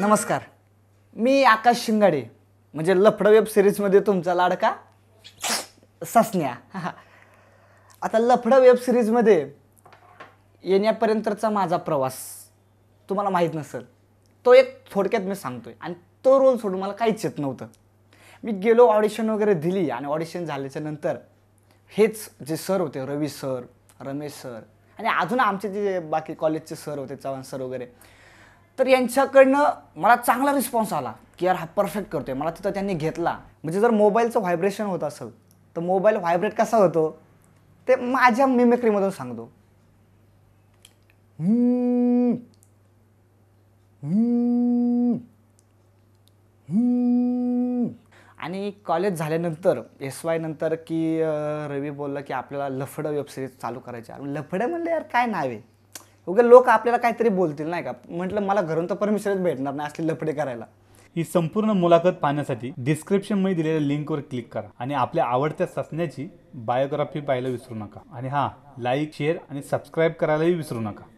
नमस्कार मी आकाश शिंगाडे म्हणजे लफड वेब सिरीजमध्ये तुमचा लाडका ससण्या आता लफडं वेब सिरीजमध्ये येण्यापर्यंतचा माझा प्रवास तुम्हाला माहीत नसेल तो एक थोडक्यात मी सांगतोय आणि तो रोल सोडून मला काहीच येत नव्हतं मी गेलो ऑडिशन वगैरे दिली आणि ऑडिशन झाल्याच्या नंतर हेच जे सर होते रवी सर रमेश सर आणि अजून आमचे जे बाकी कॉलेजचे सर होते चव्हाण सर वगैरे तर यांच्याकडनं मला चांगला रिस्पॉन्स आला की यार हा परफेक्ट करतोय मला तिथं त्यांनी घेतला म्हणजे जर मोबाईलचं व्हायब्रेशन होत असेल तर मोबाईल व्हायब्रेट कसा होतो ते माझ्या मिमिक्रीमधून सांगतो आणि कॉलेज झाल्यानंतर एस वाय नंतर की रवी बोलला की आपल्याला लफडं वेबसिरीज चालू करायची लफडं म्हणलं यार काय नाव आहे ओके लोक आपल्याला काहीतरी बोलतील नाही का म्हटलं मला घरून तर परमिशनच भेटणार नाही असले लफडे करायला ही संपूर्ण मुलाखत पाहण्यासाठी डिस्क्रिप्शन मध्ये दिलेल्या लिंकवर क्लिक करा आणि आपल्या आवडत्या ससण्याची बायोग्राफी पाहायला विसरू नका आणि हा लाईक शेअर आणि सबस्क्राईब करायलाही विसरू नका